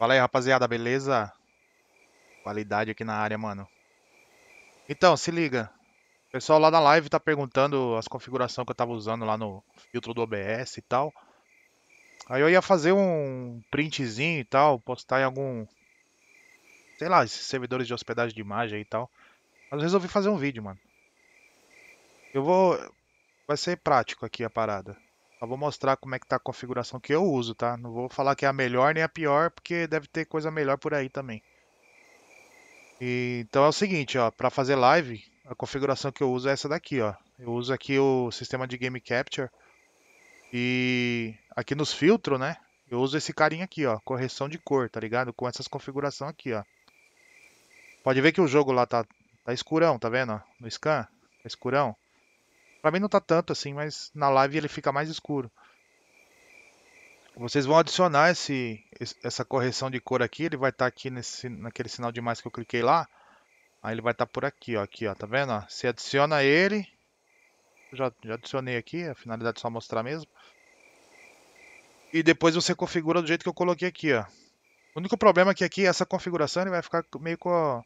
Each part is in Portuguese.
Fala aí, rapaziada, beleza? Qualidade aqui na área, mano. Então, se liga. O pessoal lá na live tá perguntando as configurações que eu tava usando lá no filtro do OBS e tal. Aí eu ia fazer um printzinho e tal, postar em algum... Sei lá, esses servidores de hospedagem de imagem e tal. Mas eu resolvi fazer um vídeo, mano. Eu vou... Vai ser prático aqui a parada. Só vou mostrar como é que tá a configuração que eu uso, tá? Não vou falar que é a melhor nem a pior, porque deve ter coisa melhor por aí também. E, então é o seguinte, ó, para fazer live, a configuração que eu uso é essa daqui, ó. Eu uso aqui o sistema de Game Capture e aqui nos filtros, né? Eu uso esse carinha aqui, ó, correção de cor, tá ligado? Com essas configuração aqui, ó. Pode ver que o jogo lá tá, tá escurão, tá vendo? No scan, tá escurão. Para mim não tá tanto assim, mas na live ele fica mais escuro. Vocês vão adicionar esse, essa correção de cor aqui, ele vai estar tá aqui nesse, naquele sinal de mais que eu cliquei lá. Aí ele vai estar tá por aqui, ó, aqui, ó, tá vendo? Se Você adiciona ele. Já, já adicionei aqui, a finalidade é só mostrar mesmo. E depois você configura do jeito que eu coloquei aqui, ó. O único problema é que aqui essa configuração ele vai ficar meio com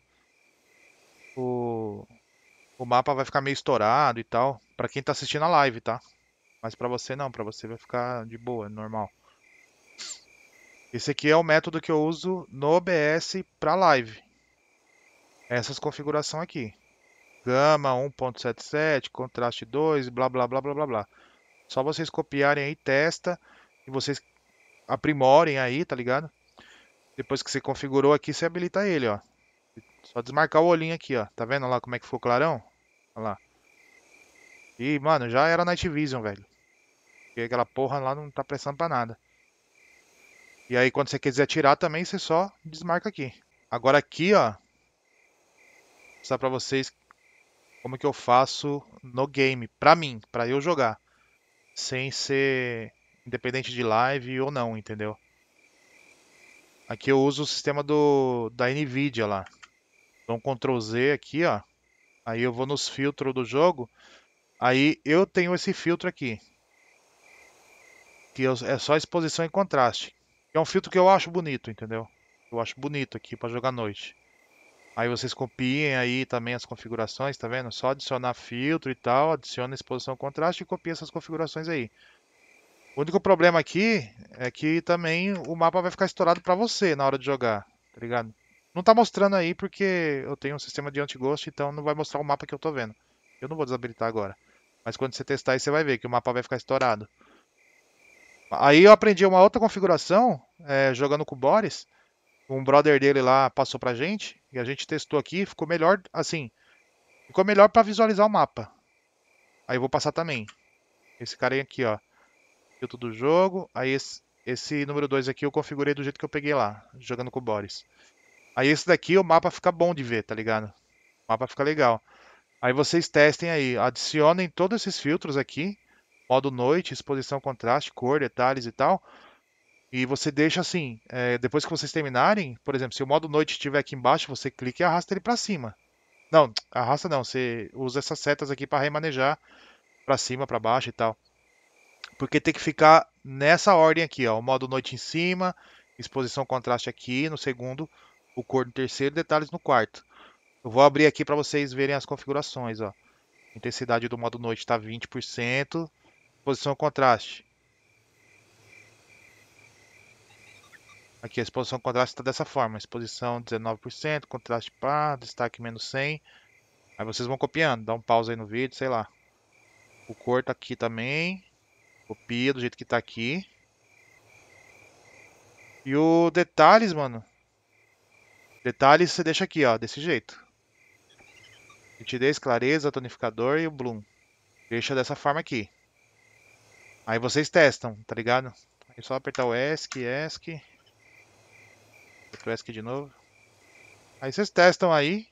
o, o mapa vai ficar meio estourado e tal. Para quem tá assistindo a live, tá? Mas para você não, para você vai ficar de boa, normal. Esse aqui é o método que eu uso no OBS para live. É essas configurações aqui. Gama 1.77, contraste 2, blá blá blá blá blá blá. Só vocês copiarem aí, testa e vocês aprimorem aí, tá ligado? Depois que você configurou aqui, você habilita ele, ó. Só desmarcar o olhinho aqui, ó. Tá vendo lá como é que ficou clarão? Olha lá. E, mano, já era Night Vision, velho. Porque aquela porra lá não tá prestando pra nada. E aí, quando você quiser tirar também, você só desmarca aqui. Agora aqui, ó. Vou mostrar pra vocês como que eu faço no game. Pra mim, pra eu jogar. Sem ser independente de live ou não, entendeu? Aqui eu uso o sistema do, da NVIDIA lá. Então, Ctrl Z aqui, ó. Aí eu vou nos filtros do jogo. Aí eu tenho esse filtro aqui, que é só exposição e contraste. É um filtro que eu acho bonito, entendeu? Eu acho bonito aqui para jogar à noite. Aí vocês copiem aí também as configurações, tá vendo? Só adicionar filtro e tal, adiciona exposição e contraste e copia essas configurações aí. O único problema aqui é que também o mapa vai ficar estourado para você na hora de jogar, tá ligado? Não tá mostrando aí porque eu tenho um sistema de anti-ghost, então não vai mostrar o mapa que eu tô vendo. Eu não vou desabilitar agora. Mas quando você testar aí, você vai ver que o mapa vai ficar estourado. Aí eu aprendi uma outra configuração, é, jogando com o Boris. Um brother dele lá passou pra gente, e a gente testou aqui, ficou melhor, assim, ficou melhor para visualizar o mapa. Aí eu vou passar também. Esse cara aqui, ó. Filtro do jogo. Aí esse, esse número 2 aqui eu configurei do jeito que eu peguei lá, jogando com o Boris. Aí esse daqui o mapa fica bom de ver, tá ligado? O mapa fica legal. Aí vocês testem aí, adicionem todos esses filtros aqui, modo noite, exposição, contraste, cor, detalhes e tal. E você deixa assim, é, depois que vocês terminarem, por exemplo, se o modo noite estiver aqui embaixo, você clica e arrasta ele para cima. Não, arrasta não, você usa essas setas aqui para remanejar para cima, para baixo e tal. Porque tem que ficar nessa ordem aqui, ó, o modo noite em cima, exposição, contraste aqui no segundo, o cor no terceiro, detalhes no quarto. Eu vou abrir aqui para vocês verem as configurações. Ó. Intensidade do modo noite está 20%. Posição contraste. Aqui a exposição contraste está dessa forma. Exposição 19%, contraste pá, destaque menos 100. Aí vocês vão copiando. Dá um pause aí no vídeo, sei lá. O cor tá aqui também. Copia do jeito que tá aqui. E o detalhes, mano. Detalhes você deixa aqui, ó, desse jeito. Nitidez, clareza, tonificador e o bloom. Deixa dessa forma aqui. Aí vocês testam, tá ligado? É só apertar o ESC, ESC. o ESC de novo. Aí vocês testam aí.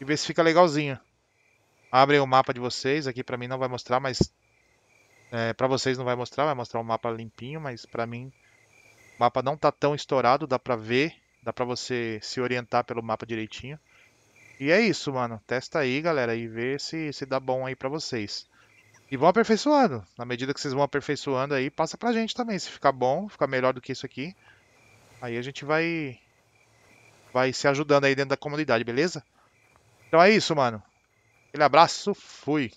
E vê se fica legalzinho. Abrem o mapa de vocês. Aqui pra mim não vai mostrar, mas... É, pra vocês não vai mostrar. Vai mostrar um mapa limpinho, mas pra mim... O mapa não tá tão estourado. Dá pra ver. Dá pra você se orientar pelo mapa direitinho. E é isso, mano. Testa aí, galera, e vê se, se dá bom aí pra vocês. E vão aperfeiçoando. Na medida que vocês vão aperfeiçoando aí, passa pra gente também. Se ficar bom, ficar melhor do que isso aqui. Aí a gente vai. Vai se ajudando aí dentro da comunidade, beleza? Então é isso, mano. Aquele abraço, fui.